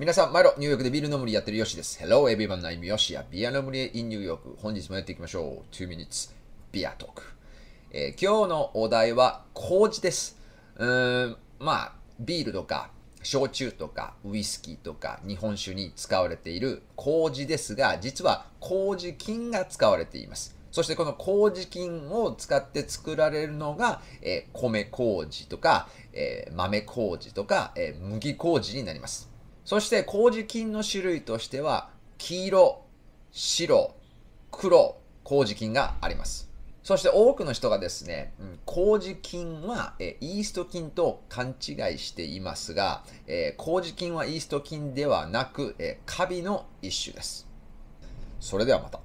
皆さん、イロ、ニューヨークでビール飲むりやってるヨシです。Hello, everyone, I'm ヨシやビア飲むり in ニューヨーク。本日もやっていきましょう。2 minutes ビアトーク。えー、今日のお題は、麹です。うーん、まあ、ビールとか、焼酎とか、ウイスキーとか、日本酒に使われている麹ですが、実は麹菌が使われています。そしてこの麹菌を使って作られるのが、えー、米麹とか、えー、豆麹とか、えー、麦麹になります。そして麹菌の種類としては黄色、白、黒、麹菌があります。そして多くの人がですね、麹菌はえイースト菌と勘違いしていますが、え麹菌はイースト菌ではなく、えカビの一種です。それではまた。